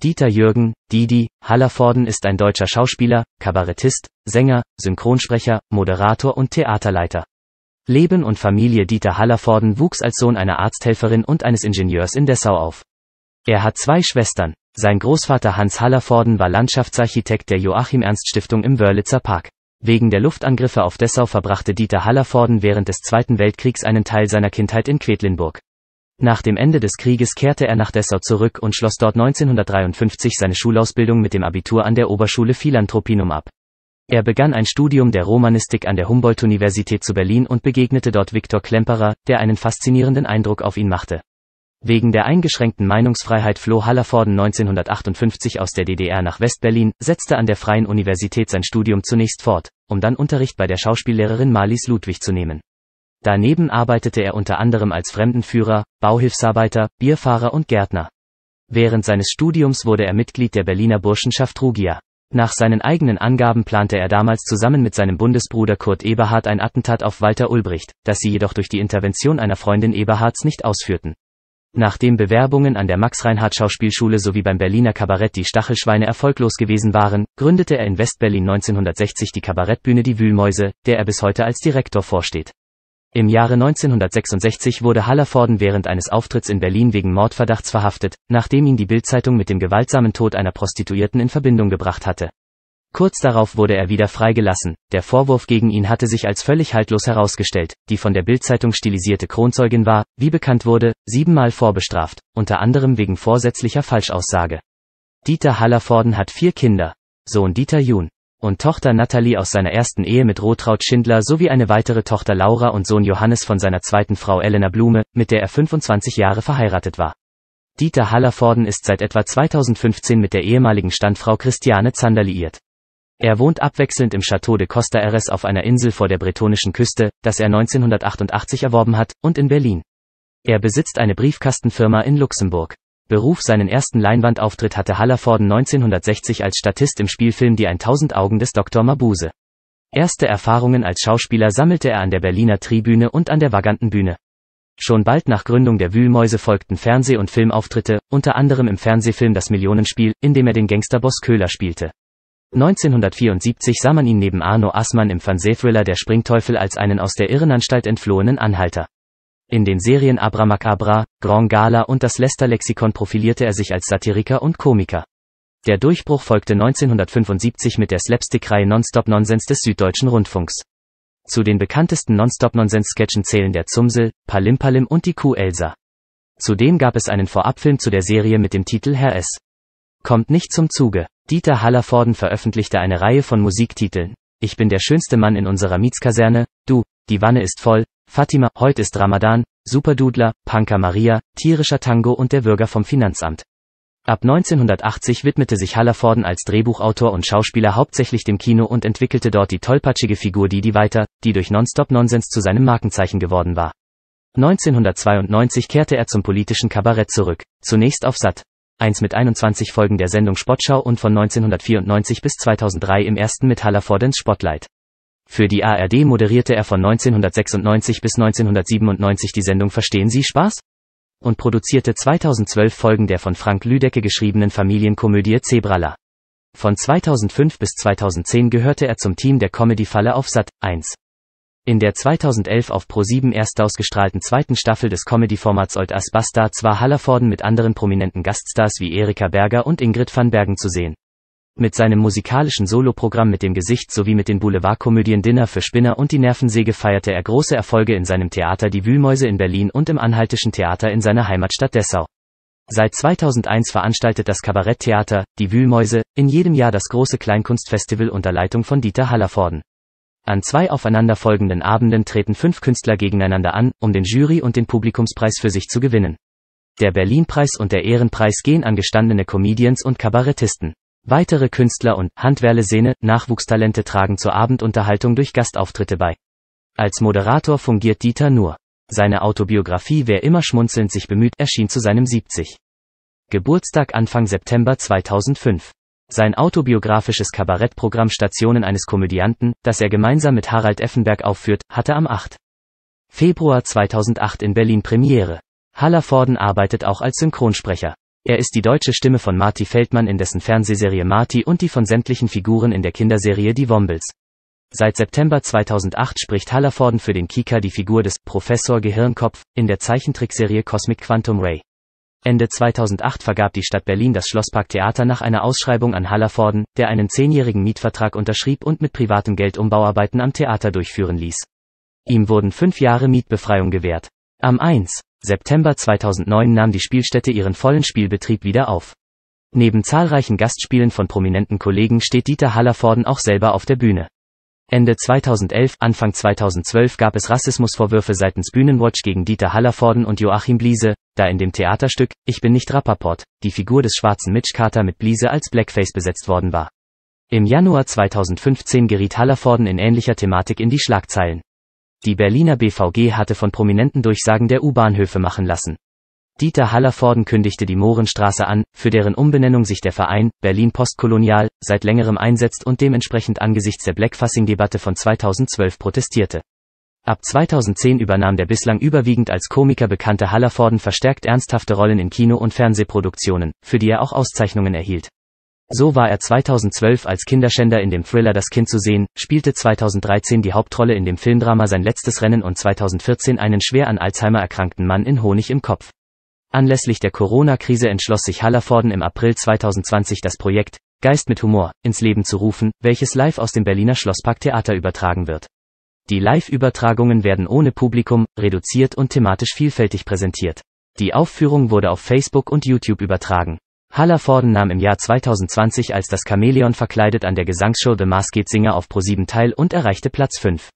Dieter Jürgen, Didi, Hallervorden ist ein deutscher Schauspieler, Kabarettist, Sänger, Synchronsprecher, Moderator und Theaterleiter. Leben und Familie Dieter Hallervorden wuchs als Sohn einer Arzthelferin und eines Ingenieurs in Dessau auf. Er hat zwei Schwestern. Sein Großvater Hans Hallervorden war Landschaftsarchitekt der Joachim Ernst Stiftung im Wörlitzer Park. Wegen der Luftangriffe auf Dessau verbrachte Dieter Hallervorden während des Zweiten Weltkriegs einen Teil seiner Kindheit in Quedlinburg. Nach dem Ende des Krieges kehrte er nach Dessau zurück und schloss dort 1953 seine Schulausbildung mit dem Abitur an der Oberschule Philanthropinum ab. Er begann ein Studium der Romanistik an der Humboldt-Universität zu Berlin und begegnete dort Viktor Klemperer, der einen faszinierenden Eindruck auf ihn machte. Wegen der eingeschränkten Meinungsfreiheit floh Hallervorden 1958 aus der DDR nach Westberlin, setzte an der Freien Universität sein Studium zunächst fort, um dann Unterricht bei der Schauspiellehrerin Marlies Ludwig zu nehmen. Daneben arbeitete er unter anderem als Fremdenführer, Bauhilfsarbeiter, Bierfahrer und Gärtner. Während seines Studiums wurde er Mitglied der Berliner Burschenschaft Rugia. Nach seinen eigenen Angaben plante er damals zusammen mit seinem Bundesbruder Kurt Eberhard ein Attentat auf Walter Ulbricht, das sie jedoch durch die Intervention einer Freundin Eberhards nicht ausführten. Nachdem Bewerbungen an der Max-Reinhardt-Schauspielschule sowie beim Berliner Kabarett die Stachelschweine erfolglos gewesen waren, gründete er in Westberlin 1960 die Kabarettbühne Die Wühlmäuse, der er bis heute als Direktor vorsteht. Im Jahre 1966 wurde Hallervorden während eines Auftritts in Berlin wegen Mordverdachts verhaftet, nachdem ihn die Bildzeitung mit dem gewaltsamen Tod einer Prostituierten in Verbindung gebracht hatte. Kurz darauf wurde er wieder freigelassen, der Vorwurf gegen ihn hatte sich als völlig haltlos herausgestellt, die von der Bildzeitung stilisierte Kronzeugin war, wie bekannt wurde, siebenmal vorbestraft, unter anderem wegen vorsätzlicher Falschaussage. Dieter Hallervorden hat vier Kinder. Sohn Dieter Jun, und Tochter Nathalie aus seiner ersten Ehe mit Rotraud Schindler sowie eine weitere Tochter Laura und Sohn Johannes von seiner zweiten Frau Elena Blume, mit der er 25 Jahre verheiratet war. Dieter Hallervorden ist seit etwa 2015 mit der ehemaligen Standfrau Christiane Zander liiert. Er wohnt abwechselnd im Château de Costa Aires auf einer Insel vor der bretonischen Küste, das er 1988 erworben hat, und in Berlin. Er besitzt eine Briefkastenfirma in Luxemburg. Beruf seinen ersten Leinwandauftritt hatte Hallervorden 1960 als Statist im Spielfilm Die 1000 Augen des Dr. Mabuse. Erste Erfahrungen als Schauspieler sammelte er an der Berliner Tribüne und an der Vagantenbühne. Schon bald nach Gründung der Wühlmäuse folgten Fernseh- und Filmauftritte, unter anderem im Fernsehfilm Das Millionenspiel, in dem er den Gangsterboss Köhler spielte. 1974 sah man ihn neben Arno Assmann im Fernsehthriller Der Springteufel als einen aus der Irrenanstalt entflohenen Anhalter. In den Serien Abramacabra, Grand Gala und das Lester-Lexikon profilierte er sich als Satiriker und Komiker. Der Durchbruch folgte 1975 mit der Slapstick-Reihe Nonstop Nonsens des Süddeutschen Rundfunks. Zu den bekanntesten Nonstop Nonsens-Sketchen zählen der Zumsel, Palimpalim und die Kuh Elsa. Zudem gab es einen Vorabfilm zu der Serie mit dem Titel Herr S. Kommt nicht zum Zuge. Dieter Hallervorden veröffentlichte eine Reihe von Musiktiteln. Ich bin der schönste Mann in unserer Mietskaserne, du, die Wanne ist voll, Fatima, heute ist Ramadan, Superdudler, Panka Maria, tierischer Tango und der Bürger vom Finanzamt. Ab 1980 widmete sich Hallerforden als Drehbuchautor und Schauspieler hauptsächlich dem Kino und entwickelte dort die tollpatschige Figur Didi weiter, die durch Nonstop Nonsens zu seinem Markenzeichen geworden war. 1992 kehrte er zum politischen Kabarett zurück, zunächst auf Sat. 1 mit 21 Folgen der Sendung Spottschau und von 1994 bis 2003 im ersten mit Hallerfordens Spotlight. Für die ARD moderierte er von 1996 bis 1997 die Sendung Verstehen Sie Spaß? und produzierte 2012 Folgen der von Frank Lüdecke geschriebenen Familienkomödie Zebrala. Von 2005 bis 2010 gehörte er zum Team der Comedy-Falle auf Sat 1. In der 2011 auf Pro7 erst ausgestrahlten zweiten Staffel des Comedy-Formats Old As Bastards war Hallerforden mit anderen prominenten Gaststars wie Erika Berger und Ingrid van Bergen zu sehen. Mit seinem musikalischen Soloprogramm mit dem Gesicht sowie mit den Boulevardkomödien Dinner für Spinner und Die Nervensäge feierte er große Erfolge in seinem Theater Die Wühlmäuse in Berlin und im Anhaltischen Theater in seiner Heimatstadt Dessau. Seit 2001 veranstaltet das Kabaretttheater, die Wühlmäuse, in jedem Jahr das große Kleinkunstfestival unter Leitung von Dieter Hallervorden. An zwei aufeinanderfolgenden Abenden treten fünf Künstler gegeneinander an, um den Jury- und den Publikumspreis für sich zu gewinnen. Der Berlinpreis und der Ehrenpreis gehen an gestandene Comedians und Kabarettisten. Weitere Künstler und Handwerlesehne, Nachwuchstalente tragen zur Abendunterhaltung durch Gastauftritte bei. Als Moderator fungiert Dieter nur. Seine Autobiografie Wer immer schmunzelnd sich bemüht erschien zu seinem 70. Geburtstag Anfang September 2005. Sein autobiografisches Kabarettprogramm Stationen eines Komödianten, das er gemeinsam mit Harald Effenberg aufführt, hatte am 8. Februar 2008 in Berlin Premiere. Hallervorden arbeitet auch als Synchronsprecher. Er ist die deutsche Stimme von Marty Feldmann in dessen Fernsehserie Marty und die von sämtlichen Figuren in der Kinderserie Die Wombles. Seit September 2008 spricht Hallerforden für den Kika die Figur des Professor Gehirnkopf in der Zeichentrickserie Cosmic Quantum Ray. Ende 2008 vergab die Stadt Berlin das Schlossparktheater nach einer Ausschreibung an Hallerforden, der einen zehnjährigen Mietvertrag unterschrieb und mit privatem Geld Umbauarbeiten am Theater durchführen ließ. Ihm wurden fünf Jahre Mietbefreiung gewährt. Am 1. September 2009 nahm die Spielstätte ihren vollen Spielbetrieb wieder auf. Neben zahlreichen Gastspielen von prominenten Kollegen steht Dieter Hallervorden auch selber auf der Bühne. Ende 2011, Anfang 2012 gab es Rassismusvorwürfe seitens Bühnenwatch gegen Dieter Hallervorden und Joachim Bliese, da in dem Theaterstück Ich bin nicht Rappaport die Figur des schwarzen Mitch Carter mit Bliese als Blackface besetzt worden war. Im Januar 2015 geriet Hallervorden in ähnlicher Thematik in die Schlagzeilen. Die Berliner BVG hatte von prominenten Durchsagen der U-Bahnhöfe machen lassen. Dieter Hallervorden kündigte die Mohrenstraße an, für deren Umbenennung sich der Verein, Berlin Postkolonial, seit längerem einsetzt und dementsprechend angesichts der Blackfassing-Debatte von 2012 protestierte. Ab 2010 übernahm der bislang überwiegend als Komiker bekannte Hallervorden verstärkt ernsthafte Rollen in Kino- und Fernsehproduktionen, für die er auch Auszeichnungen erhielt. So war er 2012 als Kinderschänder in dem Thriller Das Kind zu sehen, spielte 2013 die Hauptrolle in dem Filmdrama Sein letztes Rennen und 2014 einen schwer an Alzheimer erkrankten Mann in Honig im Kopf. Anlässlich der Corona-Krise entschloss sich Hallervorden im April 2020 das Projekt Geist mit Humor ins Leben zu rufen, welches live aus dem Berliner Schlossparktheater übertragen wird. Die Live-Übertragungen werden ohne Publikum, reduziert und thematisch vielfältig präsentiert. Die Aufführung wurde auf Facebook und YouTube übertragen. Hallervorden nahm im Jahr 2020 als das Chamäleon verkleidet an der Gesangsshow The Masked Singer auf ProSieben teil und erreichte Platz 5.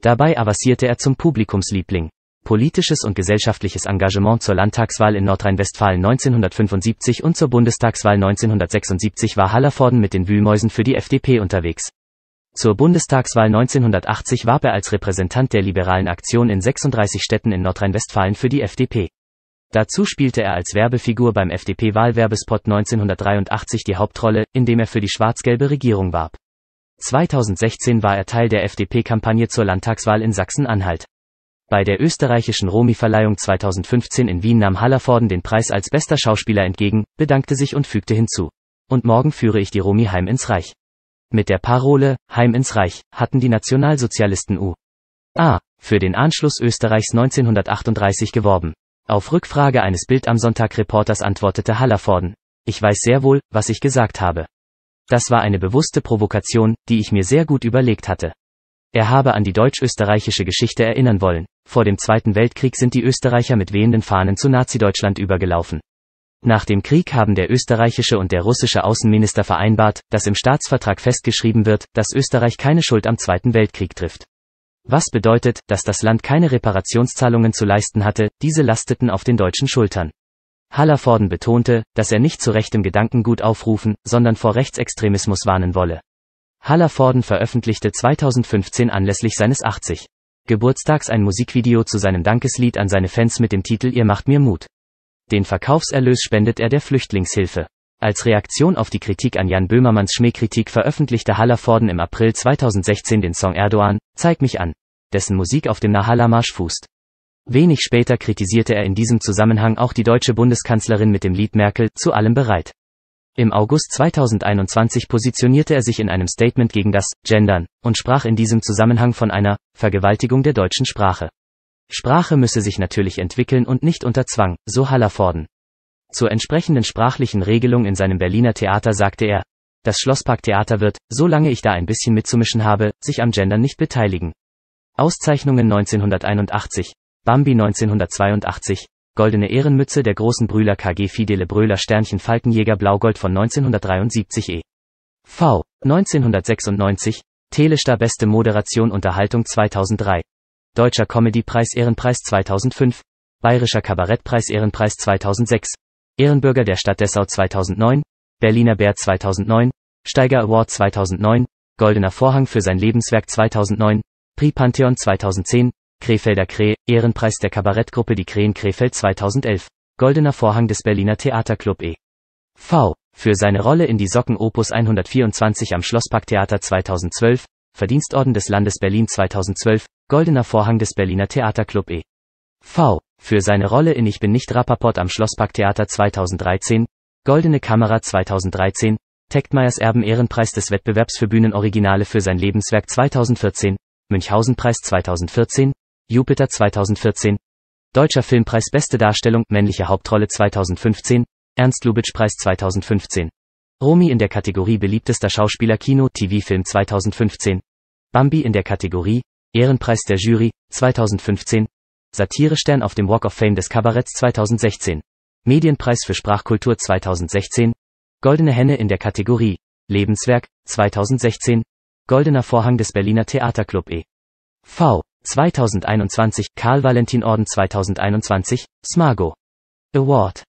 Dabei avancierte er zum Publikumsliebling. Politisches und gesellschaftliches Engagement zur Landtagswahl in Nordrhein-Westfalen 1975 und zur Bundestagswahl 1976 war Hallervorden mit den Wühlmäusen für die FDP unterwegs. Zur Bundestagswahl 1980 warb er als Repräsentant der liberalen Aktion in 36 Städten in Nordrhein-Westfalen für die FDP. Dazu spielte er als Werbefigur beim FDP-Wahlwerbespot 1983 die Hauptrolle, indem er für die schwarz-gelbe Regierung warb. 2016 war er Teil der FDP-Kampagne zur Landtagswahl in Sachsen-Anhalt. Bei der österreichischen romi verleihung 2015 in Wien nahm Hallervorden den Preis als bester Schauspieler entgegen, bedankte sich und fügte hinzu. Und morgen führe ich die Romi heim ins Reich. Mit der Parole, heim ins Reich, hatten die Nationalsozialisten U. A. für den Anschluss Österreichs 1938 geworben. Auf Rückfrage eines Bild am Sonntag-Reporters antwortete Hallerforden, ich weiß sehr wohl, was ich gesagt habe. Das war eine bewusste Provokation, die ich mir sehr gut überlegt hatte. Er habe an die deutsch-österreichische Geschichte erinnern wollen. Vor dem Zweiten Weltkrieg sind die Österreicher mit wehenden Fahnen zu Nazi-Deutschland übergelaufen. Nach dem Krieg haben der österreichische und der russische Außenminister vereinbart, dass im Staatsvertrag festgeschrieben wird, dass Österreich keine Schuld am Zweiten Weltkrieg trifft. Was bedeutet, dass das Land keine Reparationszahlungen zu leisten hatte, diese lasteten auf den deutschen Schultern. Hallervorden betonte, dass er nicht zu rechtem Gedankengut aufrufen, sondern vor Rechtsextremismus warnen wolle. Hallervorden veröffentlichte 2015 anlässlich seines 80. Geburtstags ein Musikvideo zu seinem Dankeslied an seine Fans mit dem Titel Ihr macht mir Mut. Den Verkaufserlös spendet er der Flüchtlingshilfe. Als Reaktion auf die Kritik an Jan Böhmermanns Schmähkritik veröffentlichte Hallervorden im April 2016 den Song Erdogan, Zeig mich an, dessen Musik auf dem Nahalamarsch fußt. Wenig später kritisierte er in diesem Zusammenhang auch die deutsche Bundeskanzlerin mit dem Lied Merkel, zu allem bereit. Im August 2021 positionierte er sich in einem Statement gegen das Gendern und sprach in diesem Zusammenhang von einer Vergewaltigung der deutschen Sprache. Sprache müsse sich natürlich entwickeln und nicht unter Zwang, so Hallervorden. Zur entsprechenden sprachlichen Regelung in seinem Berliner Theater sagte er, das Schlossparktheater wird, solange ich da ein bisschen mitzumischen habe, sich am Gendern nicht beteiligen. Auszeichnungen 1981, Bambi 1982, Goldene Ehrenmütze der großen Brühler KG Fidele Bröler Sternchen Falkenjäger Blaugold von 1973 e. V. 1996, Telestar Beste Moderation Unterhaltung 2003. Deutscher Comedy Preis Ehrenpreis 2005, Bayerischer Kabarettpreis Ehrenpreis 2006, Ehrenbürger der Stadt Dessau 2009, Berliner Bär 2009, Steiger Award 2009, Goldener Vorhang für sein Lebenswerk 2009, Prix Pantheon 2010, Krefelder Kre, Ehrenpreis der Kabarettgruppe Die Krähen Krefeld 2011, Goldener Vorhang des Berliner Theaterclub e. V. Für seine Rolle in die Socken Opus 124 am Schlossparktheater 2012, Verdienstorden des Landes Berlin 2012, Goldener Vorhang des Berliner Theaterclub e. V. Für seine Rolle in Ich bin nicht Rappaport am Schlossparktheater 2013, Goldene Kamera 2013, Tektmeyers Erben-Ehrenpreis des Wettbewerbs für Bühnenoriginale für sein Lebenswerk 2014, Münchhausenpreis 2014, Jupiter 2014, Deutscher Filmpreis Beste Darstellung, männliche Hauptrolle 2015, Ernst Lubitsch-Preis 2015. Romy in der Kategorie Beliebtester Schauspieler Kino TV-Film 2015. Bambi in der Kategorie Ehrenpreis der Jury 2015. Satirestern auf dem Walk of Fame des Kabaretts 2016. Medienpreis für Sprachkultur 2016. Goldene Henne in der Kategorie Lebenswerk 2016. Goldener Vorhang des Berliner Theaterclub e. V. 2021. Karl-Valentin-Orden 2021. Smago. Award.